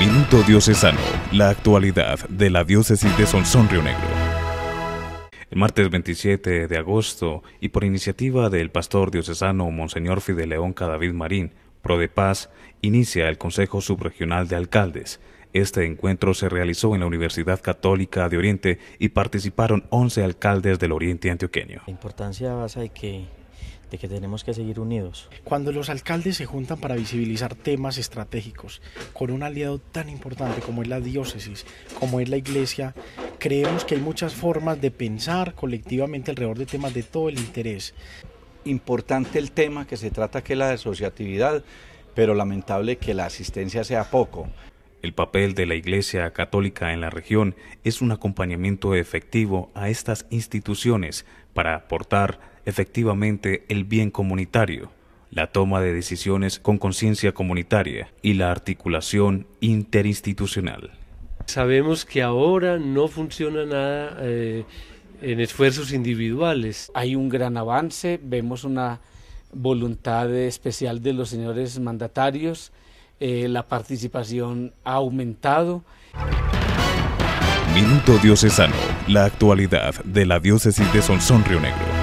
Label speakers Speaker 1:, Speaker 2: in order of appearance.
Speaker 1: Minuto Diocesano, la actualidad de la diócesis de Sonsón Río Negro. El martes 27 de agosto, y por iniciativa del pastor diocesano Monseñor León Cadavid Marín, Pro de Paz, inicia el Consejo Subregional de Alcaldes. Este encuentro se realizó en la Universidad Católica de Oriente y participaron 11 alcaldes del Oriente Antioqueño.
Speaker 2: La importancia basa que de que tenemos que seguir unidos. Cuando los alcaldes se juntan para visibilizar temas estratégicos con un aliado tan importante como es la diócesis, como es la iglesia, creemos que hay muchas formas de pensar colectivamente alrededor de temas de todo el interés.
Speaker 3: Importante el tema que se trata que es la asociatividad, pero lamentable que la asistencia sea poco.
Speaker 1: El papel de la Iglesia Católica en la región es un acompañamiento efectivo a estas instituciones para aportar efectivamente el bien comunitario, la toma de decisiones con conciencia comunitaria y la articulación interinstitucional.
Speaker 4: Sabemos que ahora no funciona nada eh, en esfuerzos individuales. Hay un gran avance,
Speaker 5: vemos una voluntad especial de los señores mandatarios eh, la participación ha aumentado.
Speaker 1: Minuto Diocesano, la actualidad de la diócesis de Sonsón Río Negro.